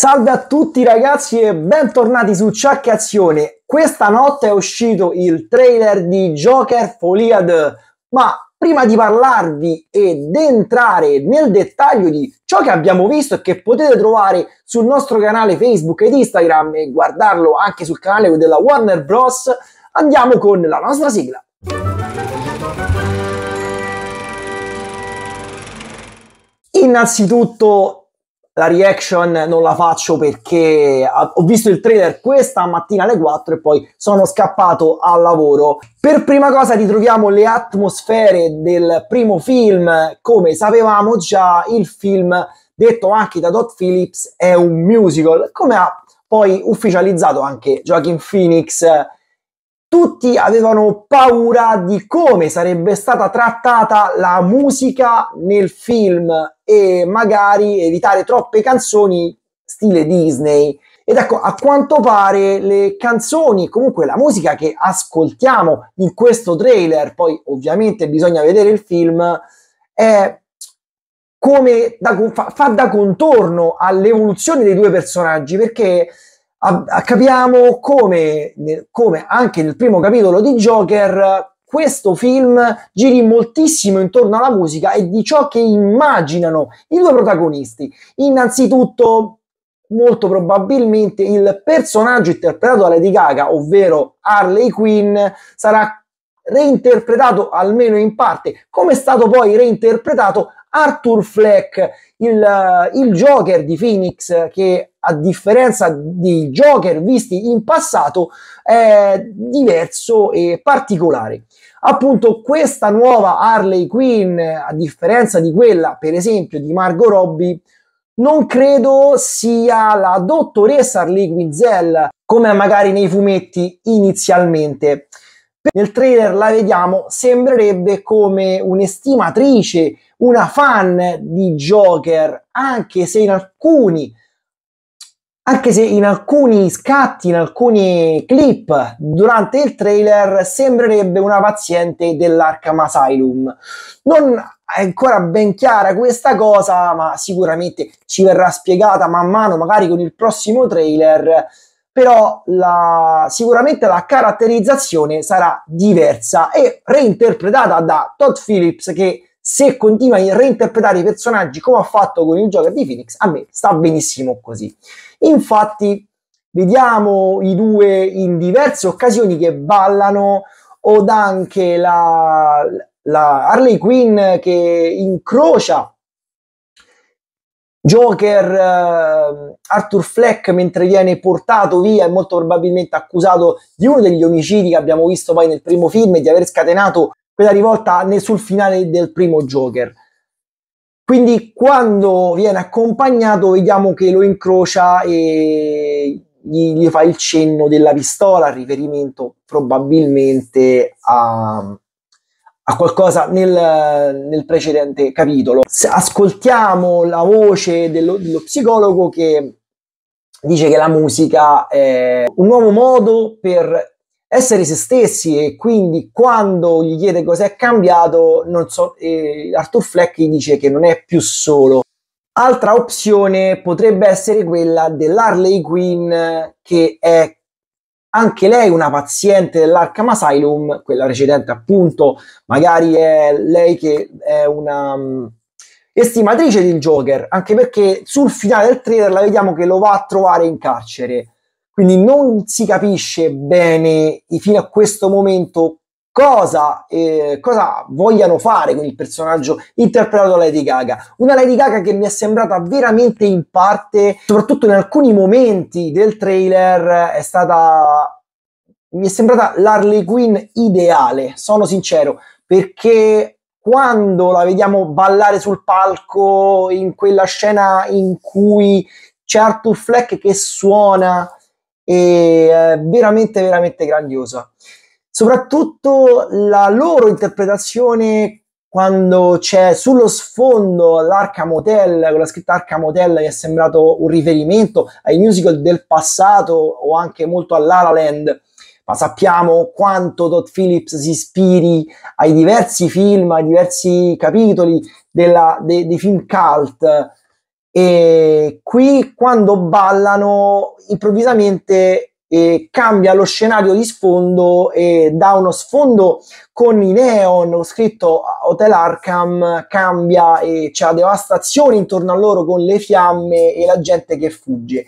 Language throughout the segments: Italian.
Salve a tutti ragazzi e bentornati su Ciaccazione. Questa notte è uscito il trailer di Joker Foliad, ma prima di parlarvi ed entrare nel dettaglio di ciò che abbiamo visto e che potete trovare sul nostro canale Facebook ed Instagram e guardarlo anche sul canale della Warner Bros, andiamo con la nostra sigla. Innanzitutto la reaction non la faccio perché ah, ho visto il trailer questa mattina alle 4 e poi sono scappato al lavoro. Per prima cosa ritroviamo le atmosfere del primo film, come sapevamo già il film detto anche da Dot Phillips è un musical, come ha poi ufficializzato anche Joaquin Phoenix tutti avevano paura di come sarebbe stata trattata la musica nel film e magari evitare troppe canzoni stile Disney. Ed ecco, a quanto pare le canzoni, comunque la musica che ascoltiamo in questo trailer, poi ovviamente bisogna vedere il film, è come da, fa, fa da contorno all'evoluzione dei due personaggi, perché a, capiamo come, come anche nel primo capitolo di Joker questo film giri moltissimo intorno alla musica e di ciò che immaginano i due protagonisti. Innanzitutto, molto probabilmente, il personaggio interpretato da Lady Gaga, ovvero Harley Quinn, sarà reinterpretato almeno in parte, come è stato poi reinterpretato Arthur Fleck, il, il Joker di Phoenix che a differenza dei Joker visti in passato, è diverso e particolare. Appunto, questa nuova Harley Quinn, a differenza di quella, per esempio, di Margot Robbie, non credo sia la dottoressa Harley Quinzel come magari nei fumetti inizialmente. Nel trailer la vediamo, sembrerebbe come un'estimatrice, una fan di Joker, anche se in alcuni anche se in alcuni scatti, in alcuni clip durante il trailer sembrerebbe una paziente dell'Arkham Asylum. Non è ancora ben chiara questa cosa, ma sicuramente ci verrà spiegata man mano, magari con il prossimo trailer, però la, sicuramente la caratterizzazione sarà diversa e reinterpretata da Todd Phillips che se continua a reinterpretare i personaggi come ha fatto con il Joker di Phoenix, a me sta benissimo così. Infatti, vediamo i due in diverse occasioni che ballano o anche la, la Harley Quinn che incrocia Joker uh, Arthur Fleck mentre viene portato via e molto probabilmente accusato di uno degli omicidi che abbiamo visto poi nel primo film e di aver scatenato quella rivolta sul finale del primo Joker. Quindi quando viene accompagnato vediamo che lo incrocia e gli, gli fa il cenno della pistola, riferimento probabilmente a, a qualcosa nel, nel, precedente capitolo. Ascoltiamo la voce dello, dello psicologo che dice che la musica è un nuovo modo per essere se stessi e quindi quando gli chiede cosa è cambiato, non so, eh, Arthur Fleck gli dice che non è più solo. Altra opzione potrebbe essere quella dell'Harley Quinn che è anche lei una paziente dell'Arkham Asylum, quella precedente appunto, magari è lei che è una um, estimatrice del Joker, anche perché sul finale del trailer la vediamo che lo va a trovare in carcere quindi non si capisce bene fino a questo momento cosa, eh, cosa vogliano fare con il personaggio interpretato da Lady Gaga. Una Lady Gaga che mi è sembrata veramente in parte, soprattutto in alcuni momenti del trailer, è stata. mi è sembrata l'Harley Quinn ideale, sono sincero, perché quando la vediamo ballare sul palco in quella scena in cui c'è Arthur Fleck che suona e è eh, veramente, veramente grandiosa. Soprattutto la loro interpretazione quando c'è sullo sfondo l'Arkham Hotel, con la scritta Arkham Hotel che è sembrato un riferimento ai musical del passato o anche molto all'Ala Land, ma sappiamo quanto Todd Phillips si ispiri ai diversi film, ai diversi capitoli della, de, dei film cult e qui quando ballano improvvisamente eh, cambia lo scenario di sfondo e da uno sfondo con i neon scritto Hotel Arkham cambia e c'è la devastazione intorno a loro con le fiamme e la gente che fugge.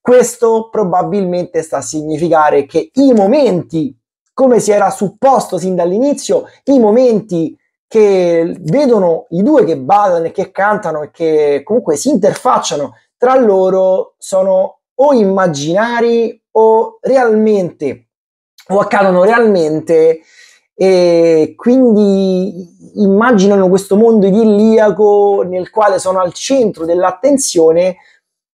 Questo probabilmente sta a significare che i momenti, come si era supposto sin dall'inizio, i momenti che vedono i due che ballano e che cantano e che comunque si interfacciano tra loro sono o immaginari o realmente o accadono realmente e quindi immaginano questo mondo idilliaco nel quale sono al centro dell'attenzione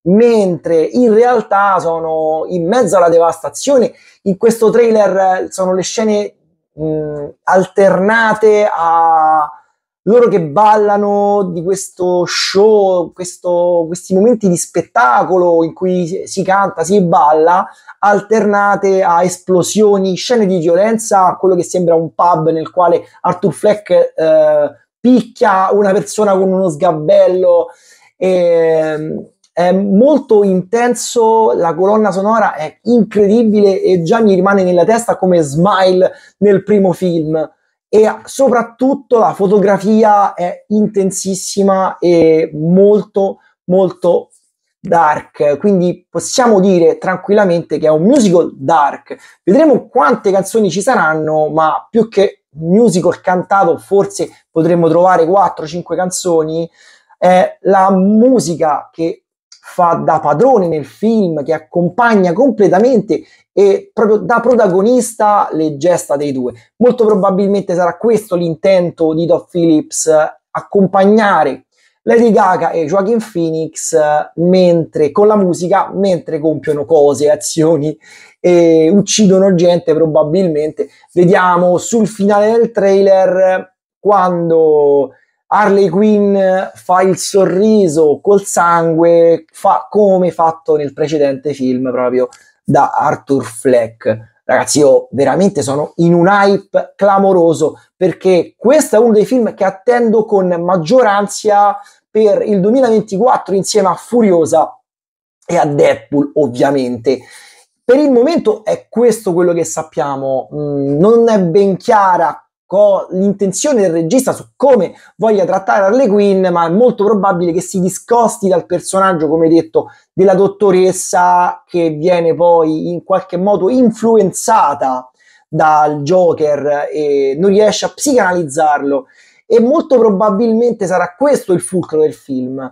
mentre in realtà sono in mezzo alla devastazione in questo trailer sono le scene mh, alternate a loro che ballano di questo show, questo, questi momenti di spettacolo in cui si canta, si balla, alternate a esplosioni, scene di violenza, quello che sembra un pub nel quale Arthur Fleck eh, picchia una persona con uno sgabello. E, ehm, è molto intenso, la colonna sonora è incredibile e già mi rimane nella testa come smile nel primo film e soprattutto la fotografia è intensissima e molto molto dark quindi possiamo dire tranquillamente che è un musical dark vedremo quante canzoni ci saranno ma più che musical cantato forse potremmo trovare 4-5 canzoni è la musica che fa da padrone nel film che accompagna completamente e proprio da protagonista le gesta dei due. Molto probabilmente sarà questo l'intento di Todd Phillips, eh, accompagnare Lady Gaga e Joaquin Phoenix eh, mentre, con la musica mentre compiono cose, azioni e uccidono gente probabilmente. Vediamo sul finale del trailer quando Harley Quinn eh, fa il sorriso col sangue, fa come fatto nel precedente film proprio da Arthur Fleck. Ragazzi, io veramente sono in un hype clamoroso perché questo è uno dei film che attendo con maggior ansia per il 2024 insieme a Furiosa e a Deadpool, ovviamente. Per il momento è questo quello che sappiamo, mm, non è ben chiara co- l'intenzione del regista su come voglia trattare Harley Quinn, ma è molto probabile che si discosti dal personaggio, come detto, della dottoressa che viene poi in qualche modo influenzata dal Joker e non riesce a psicanalizzarlo. E molto probabilmente sarà questo il fulcro del film.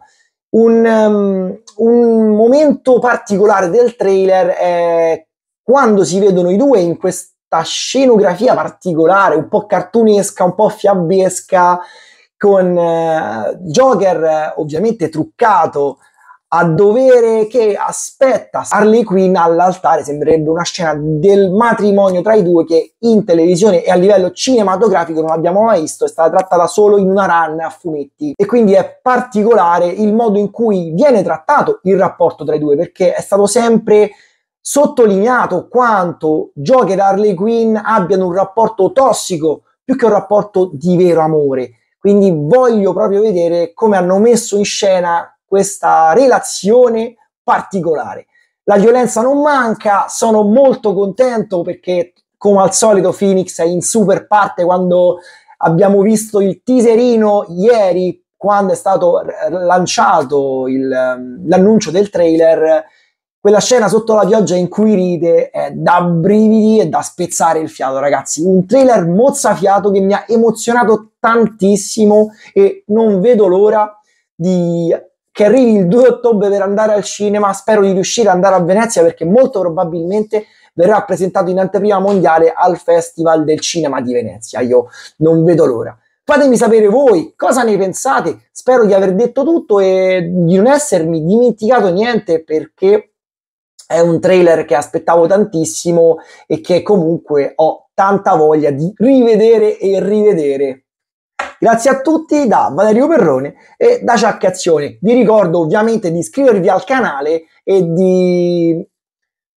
Un, um, un momento particolare del trailer è quando si vedono i due in questo scenografia particolare, un po' cartunesca, un po' fiabesca, con eh, Joker ovviamente truccato a dovere che aspetta Harley Quinn all'altare, sembrerebbe una scena del matrimonio tra i due che in televisione e a livello cinematografico non abbiamo mai visto, è stata trattata solo in una run a fumetti e quindi è particolare il modo in cui viene trattato il rapporto tra i due perché è stato sempre sottolineato quanto Joker e Harley Quinn abbiano un rapporto tossico più che un rapporto di vero amore. Quindi voglio proprio vedere come hanno messo in scena questa relazione particolare. La violenza non manca, sono molto contento perché come al solito Phoenix è in super parte quando abbiamo visto il teaserino ieri quando è stato lanciato il, l'annuncio del trailer quella scena sotto la pioggia in cui ride è da brividi e da spezzare il fiato, ragazzi. Un trailer mozzafiato che mi ha emozionato tantissimo e non vedo l'ora di... che arrivi il 2 ottobre per andare al cinema. Spero di riuscire ad andare a Venezia perché molto probabilmente verrà presentato in anteprima mondiale al Festival del Cinema di Venezia. Io non vedo l'ora. Fatemi sapere voi cosa ne pensate. Spero di aver detto tutto e di non essermi dimenticato niente perché è un trailer che aspettavo tantissimo e che comunque ho tanta voglia di rivedere e rivedere. Grazie a tutti da Valerio Perrone e da Ciacca Ciaccazione. Vi ricordo ovviamente di iscrivervi al canale e di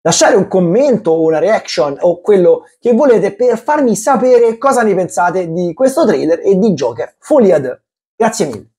lasciare un commento o una reaction o quello che volete per farmi sapere cosa ne pensate di questo trailer e di Joker Folia 2. Grazie mille.